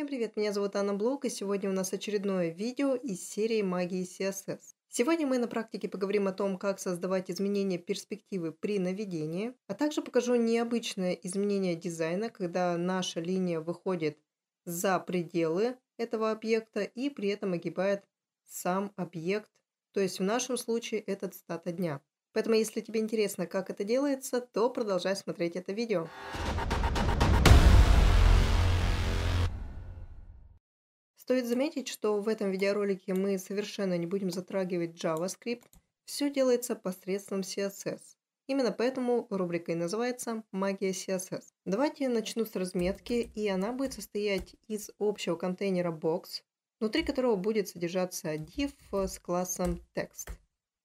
Всем привет, меня зовут Анна Блок, и сегодня у нас очередное видео из серии магии CSS. Сегодня мы на практике поговорим о том, как создавать изменения перспективы при наведении, а также покажу необычное изменение дизайна, когда наша линия выходит за пределы этого объекта и при этом огибает сам объект, то есть в нашем случае этот цитата дня. Поэтому если тебе интересно, как это делается, то продолжай смотреть это видео. Стоит заметить, что в этом видеоролике мы совершенно не будем затрагивать JavaScript, все делается посредством CSS. Именно поэтому рубрика и называется «Магия CSS». Давайте начну с разметки, и она будет состоять из общего контейнера box, внутри которого будет содержаться div с классом text.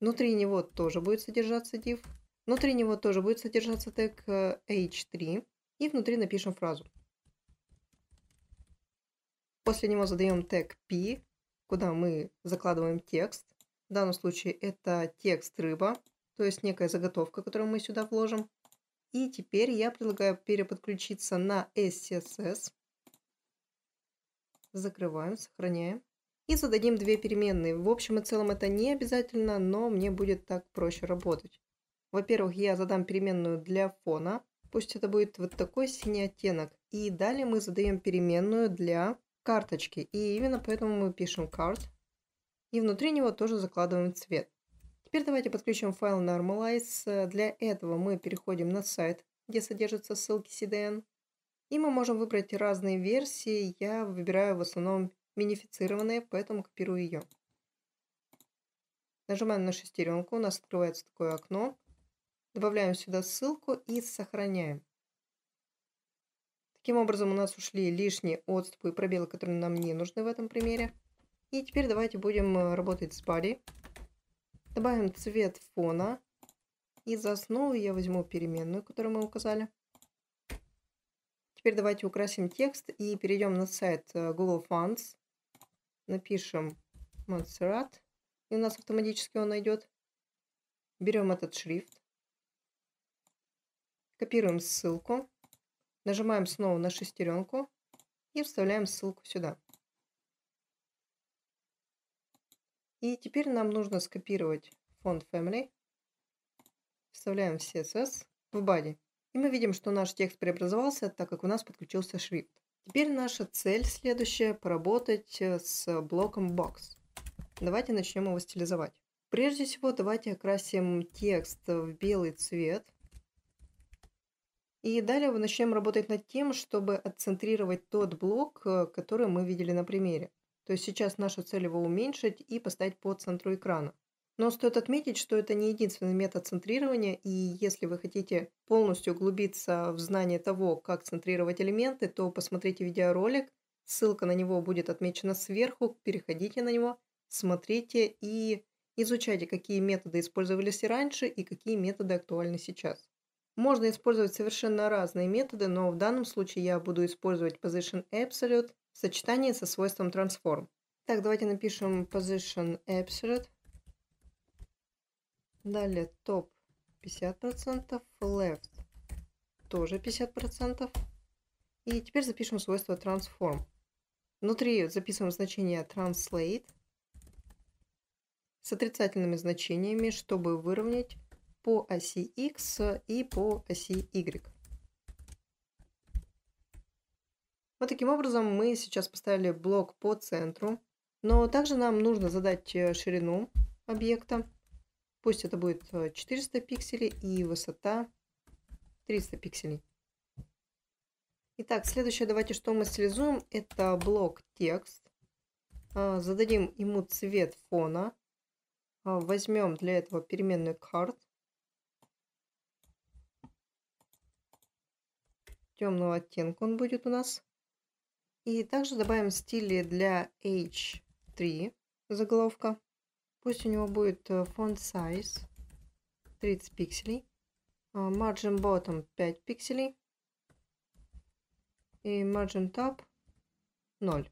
Внутри него тоже будет содержаться div, внутри него тоже будет содержаться тег э, h3, и внутри напишем фразу. После него задаем тег P, куда мы закладываем текст. В данном случае это текст рыба, то есть некая заготовка, которую мы сюда вложим. И теперь я предлагаю переподключиться на SCSS. Закрываем, сохраняем. И зададим две переменные. В общем и целом это не обязательно, но мне будет так проще работать. Во-первых, я задам переменную для фона. Пусть это будет вот такой синий оттенок. И далее мы задаем переменную для карточки. И именно поэтому мы пишем card. И внутри него тоже закладываем цвет. Теперь давайте подключим файл Normalize. Для этого мы переходим на сайт, где содержатся ссылки CDN. И мы можем выбрать разные версии. Я выбираю в основном минифицированные, поэтому копирую ее. Нажимаем на шестеренку, у нас открывается такое окно. Добавляем сюда ссылку и сохраняем. Таким образом, у нас ушли лишние отступы и пробелы, которые нам не нужны в этом примере. И теперь давайте будем э, работать с body. Добавим цвет фона. И за основу я возьму переменную, которую мы указали. Теперь давайте украсим текст и перейдем на сайт Google э, Fonts. Напишем Montserrat. И у нас автоматически он найдет. Берем этот шрифт. Копируем ссылку. Нажимаем снова на шестеренку и вставляем ссылку сюда. И теперь нам нужно скопировать фонд Family. Вставляем в CSS в body. И мы видим, что наш текст преобразовался, так как у нас подключился шрифт. Теперь наша цель следующая – поработать э, с блоком Box. Давайте начнем его стилизовать. Прежде всего, давайте окрасим текст в белый цвет – и далее мы начнем работать над тем, чтобы отцентрировать тот блок, э, который мы видели на примере. То есть сейчас наша цель его уменьшить и поставить по центру экрана. Но стоит отметить, что это не единственный метод центрирования, и если вы хотите полностью углубиться в знание того, как центрировать элементы, то посмотрите видеоролик, ссылка на него будет отмечена сверху, переходите на него, смотрите и изучайте, какие методы использовались и раньше, и какие методы актуальны сейчас. Можно использовать совершенно разные методы, но в данном случае я буду использовать position absolute в сочетании со свойством transform. Так, давайте напишем position absolute. Далее top 50%, left тоже 50%. И теперь запишем свойство transform. Внутри записываем значение translate с отрицательными значениями, чтобы выровнять по оси X и по оси Y. Вот таким образом мы сейчас поставили блок по центру, но также нам нужно задать э, ширину объекта. Пусть это будет 400 э, пикселей и высота 300 пикселей. Итак, следующее давайте что мы стилизуем, это блок текст. Э, зададим ему цвет фона. Возьмем для этого переменную card. темного оттенка он будет у нас. И также добавим стили для H3 заголовка. Пусть у него будет э, font size 30 пикселей, э, margin bottom 5 пикселей и margin top 0.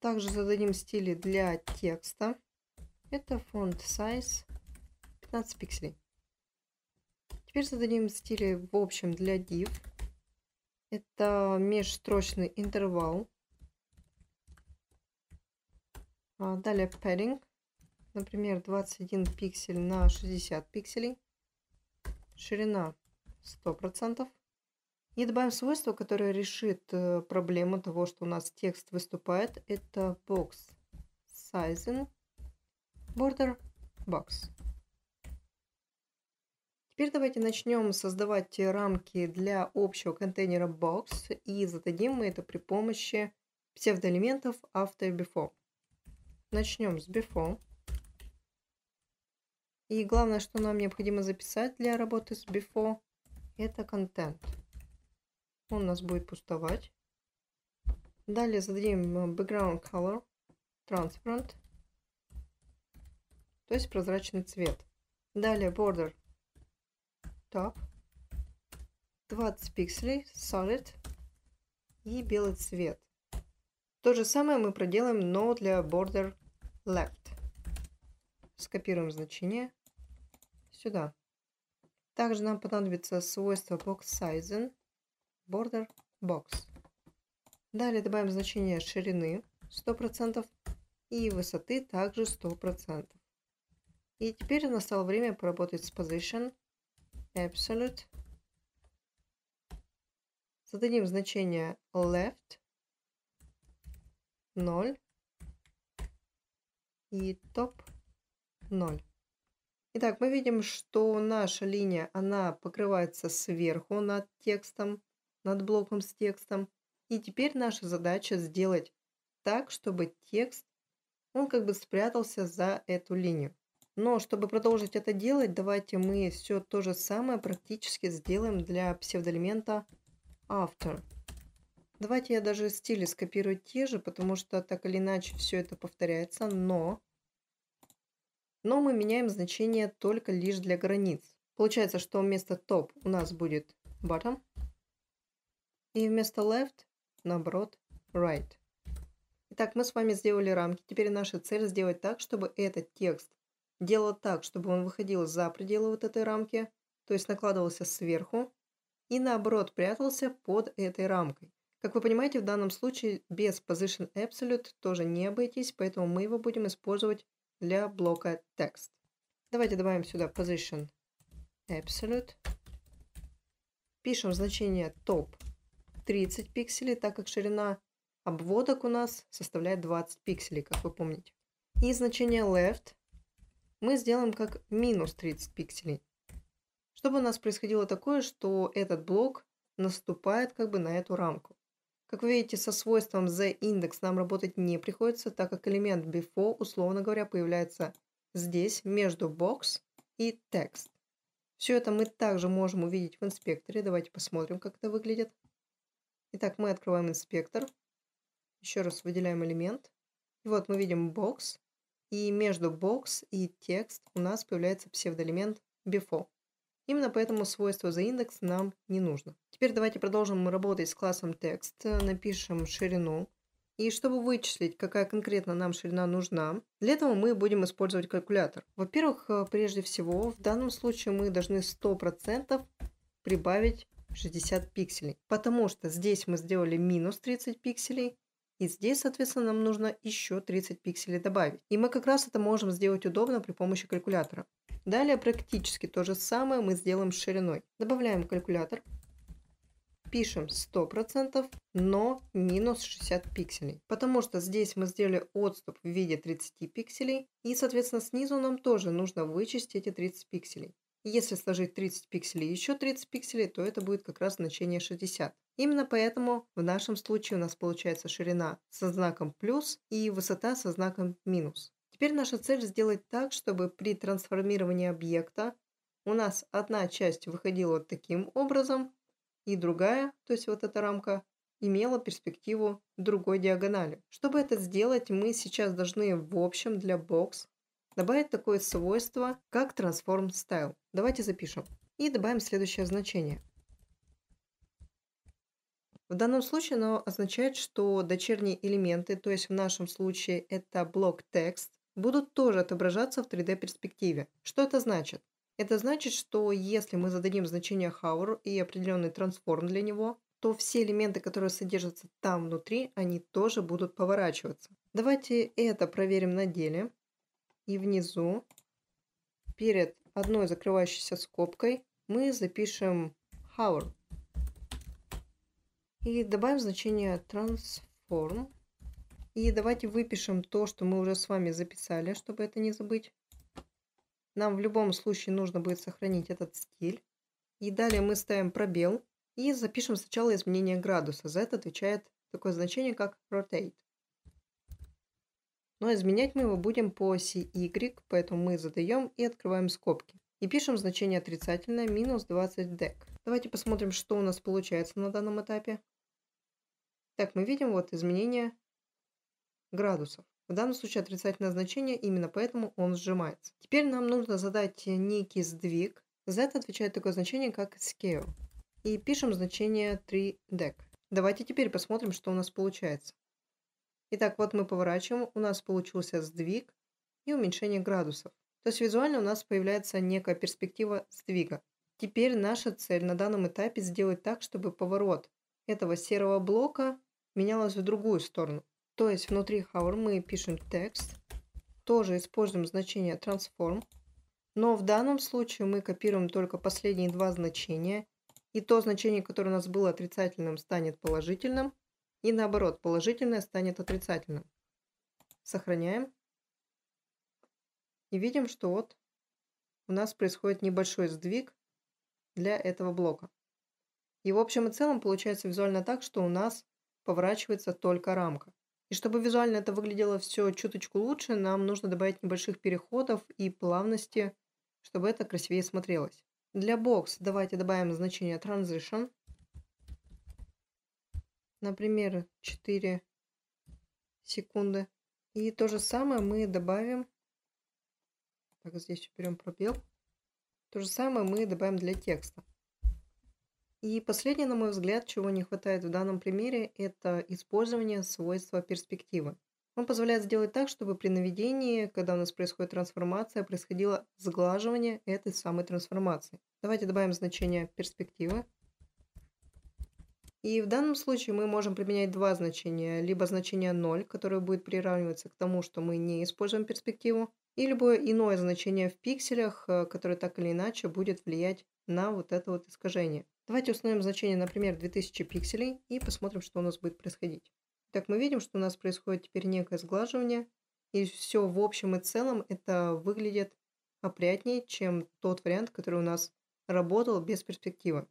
Также зададим стили для текста. Это font size 15 пикселей. Теперь зададим стили в общем для div это межстрочный интервал. А, далее пэринг. Например, 21 пиксель на 60 пикселей. Ширина 100%. И добавим свойство, которое решит э, проблему того, что у нас текст выступает. Это box sizing border box. Теперь давайте начнем создавать э, рамки для общего контейнера Box и зададим мы это при помощи псевдоэлементов After Before. Начнем с Before. И главное, что нам необходимо записать для работы с Before, это контент. Он у нас будет пустовать. Далее зададим э, background color, transparent, то есть прозрачный цвет. Далее border так, 20 пикселей, Solid и белый цвет. То же самое мы проделаем, но для Border Left. Скопируем значение сюда. Также нам понадобится свойство Box Sizing, Border Box. Далее добавим значение ширины 100% и высоты также 100%. И теперь настало время поработать с Position absolute. Зададим значение left 0 и top 0. Итак, мы видим, что наша линия, она покрывается сверху над текстом, над блоком с текстом. И теперь наша задача сделать так, чтобы текст, он как бы спрятался за эту линию. Но чтобы продолжить это делать, давайте мы все то же самое практически сделаем для псевдоэлемента after. Давайте я даже стили скопирую те же, потому что так или иначе все это повторяется, но... Но мы меняем значение только лишь для границ. Получается, что вместо top у нас будет bottom, и вместо left, наоборот, right. Итак, мы с вами сделали рамки. Теперь наша цель сделать так, чтобы этот текст делала так, чтобы он выходил за пределы вот этой рамки, то есть накладывался сверху, и наоборот прятался под этой рамкой. Как вы понимаете, в данном случае без Position Absolute тоже не обойтись, поэтому мы его будем использовать для блока Text. Давайте добавим сюда Position Absolute. Пишем значение Top 30 пикселей, так как ширина обводок у нас составляет 20 пикселей, как вы помните. И значение Left мы сделаем как минус 30 пикселей. Чтобы у нас происходило такое, что этот блок наступает как бы на эту рамку. Как вы видите, со свойством z index нам работать не приходится, так как элемент before, условно говоря, появляется здесь, между box и text. Все это мы также можем увидеть в инспекторе. Давайте посмотрим, как это выглядит. Итак, мы открываем инспектор. Еще раз выделяем элемент. И вот мы видим box и между бокс и текст у нас появляется псевдоэлемент before. Именно поэтому свойство за индекс нам не нужно. Теперь давайте продолжим работать с классом текст. Э, напишем ширину. И чтобы вычислить, какая конкретно нам ширина нужна, для этого мы будем использовать калькулятор. Во-первых, э, прежде всего, в данном случае мы должны 100% прибавить 60 пикселей, потому что здесь мы сделали минус 30 пикселей, и здесь, соответственно, нам нужно еще 30 пикселей добавить. И мы как раз это можем сделать удобно при помощи калькулятора. Далее практически то же самое мы сделаем с шириной. Добавляем калькулятор. Пишем 100%, но минус 60 пикселей. Потому что здесь мы сделали отступ в виде 30 пикселей. И, соответственно, снизу нам тоже нужно вычесть эти 30 пикселей. Если сложить 30 пикселей и еще 30 пикселей, то это будет как раз значение 60. Именно поэтому в нашем случае у нас получается ширина со знаком плюс и высота со знаком минус. Теперь наша цель сделать так, чтобы при трансформировании объекта у нас одна часть выходила таким образом, и другая, то есть вот эта рамка, имела перспективу другой диагонали. Чтобы это сделать, мы сейчас должны в общем для box добавить такое свойство, как transform style. Давайте запишем. И добавим следующее значение – в данном случае оно означает, что дочерние элементы, то есть в нашем случае это блок текст, будут тоже отображаться в 3D-перспективе. Что это значит? Это значит, что если мы зададим значение hour и определенный трансформ для него, то все элементы, которые содержатся там внутри, они тоже будут поворачиваться. Давайте это проверим на деле. И внизу, перед одной закрывающейся скобкой, мы запишем hour. И добавим значение transform. И давайте выпишем то, что мы уже с вами записали, чтобы это не забыть. Нам в любом случае нужно будет сохранить этот стиль. И далее мы ставим пробел и запишем сначала изменение градуса. За это отвечает такое значение, как rotate. Но изменять мы его будем по оси y, поэтому мы задаем и открываем скобки. И пишем значение отрицательное минус 20 дек. Давайте посмотрим, что у нас получается на данном этапе. Так, мы видим вот изменение градусов. В данном случае отрицательное значение, именно поэтому он сжимается. Теперь нам нужно задать некий сдвиг. За это отвечает такое значение, как scale. И пишем значение 3 dec. Давайте теперь посмотрим, что у нас получается. Итак, вот мы поворачиваем, у нас получился сдвиг и уменьшение градусов. То есть визуально у нас появляется некая перспектива сдвига. Теперь наша цель на данном этапе сделать так, чтобы поворот этого серого блока менялось в другую сторону. То есть внутри hover мы пишем текст, тоже используем значение transform, но в данном случае мы копируем только последние два значения, и то значение, которое у нас было отрицательным, станет положительным, и наоборот, положительное станет отрицательным. Сохраняем. И видим, что вот у нас происходит небольшой сдвиг для этого блока. И в общем и целом получается визуально так, что у нас поворачивается только рамка. И чтобы визуально это выглядело все чуточку лучше, нам нужно добавить небольших переходов и плавности, чтобы это красивее смотрелось. Для бокс давайте добавим значение transition. Например, 4 секунды. И то же самое мы добавим. Так, здесь уберем пробел. То же самое мы добавим для текста. И последнее, на мой взгляд, чего не хватает в данном примере, это использование свойства перспективы. Он позволяет сделать так, чтобы при наведении, когда у нас происходит трансформация, происходило сглаживание этой самой трансформации. Давайте добавим значение перспективы. И в данном случае мы можем применять два значения. Либо значение 0, которое будет приравниваться к тому, что мы не используем перспективу, и любое иное значение в пикселях, э, которое так или иначе будет влиять на вот это вот искажение. Давайте установим значение, например, 2000 пикселей и посмотрим, что у нас будет происходить. Так, мы видим, что у нас происходит теперь некое сглаживание, и все в общем и целом это выглядит опрятнее, чем тот вариант, который у нас работал без перспективы.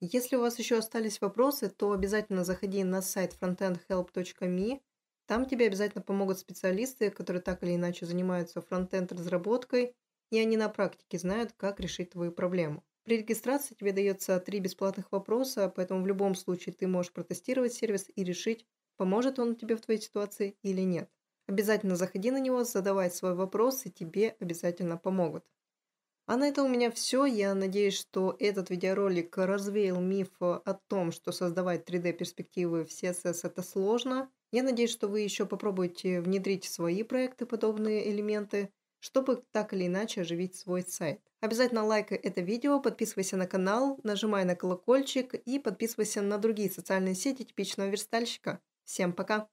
Если у вас еще остались вопросы, то обязательно заходи на сайт frontendhelp.me. Там тебе обязательно помогут специалисты, которые так или иначе занимаются фронтенд разработкой, и они на практике знают, как решить твою проблему. При регистрации тебе дается три бесплатных вопроса, поэтому в любом случае ты можешь протестировать сервис и решить, поможет он тебе в твоей ситуации или нет. Обязательно заходи на него, задавай свой вопрос, и тебе обязательно помогут. А на этом у меня все. Я надеюсь, что этот видеоролик развеял миф о том, что создавать 3D-перспективы в CSS это сложно. Я надеюсь, что вы еще попробуете внедрить в свои проекты подобные элементы чтобы так или иначе оживить свой сайт. Обязательно лайкай это видео, подписывайся на канал, нажимай на колокольчик и подписывайся на другие социальные сети типичного верстальщика. Всем пока!